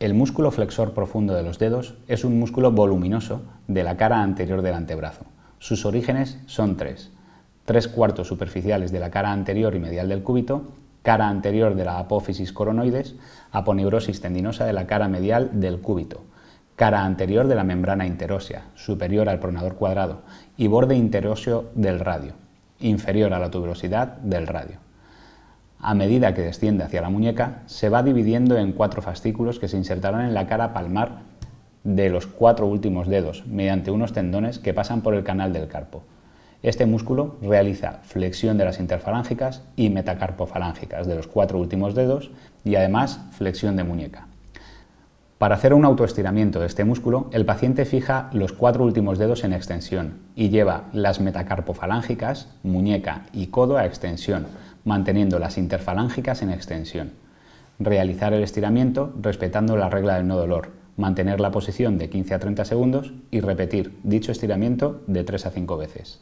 El músculo flexor profundo de los dedos es un músculo voluminoso de la cara anterior del antebrazo. Sus orígenes son tres. Tres cuartos superficiales de la cara anterior y medial del cúbito, cara anterior de la apófisis coronoides, aponeurosis tendinosa de la cara medial del cúbito, cara anterior de la membrana interósea, superior al pronador cuadrado, y borde interóseo del radio, inferior a la tuberosidad del radio a medida que desciende hacia la muñeca, se va dividiendo en cuatro fascículos que se insertarán en la cara palmar de los cuatro últimos dedos mediante unos tendones que pasan por el canal del carpo. Este músculo realiza flexión de las interfalángicas y metacarpofalángicas de los cuatro últimos dedos y además flexión de muñeca. Para hacer un autoestiramiento de este músculo, el paciente fija los cuatro últimos dedos en extensión y lleva las metacarpofalángicas, muñeca y codo a extensión manteniendo las interfalángicas en extensión. Realizar el estiramiento respetando la regla del no dolor, mantener la posición de 15 a 30 segundos y repetir dicho estiramiento de 3 a 5 veces.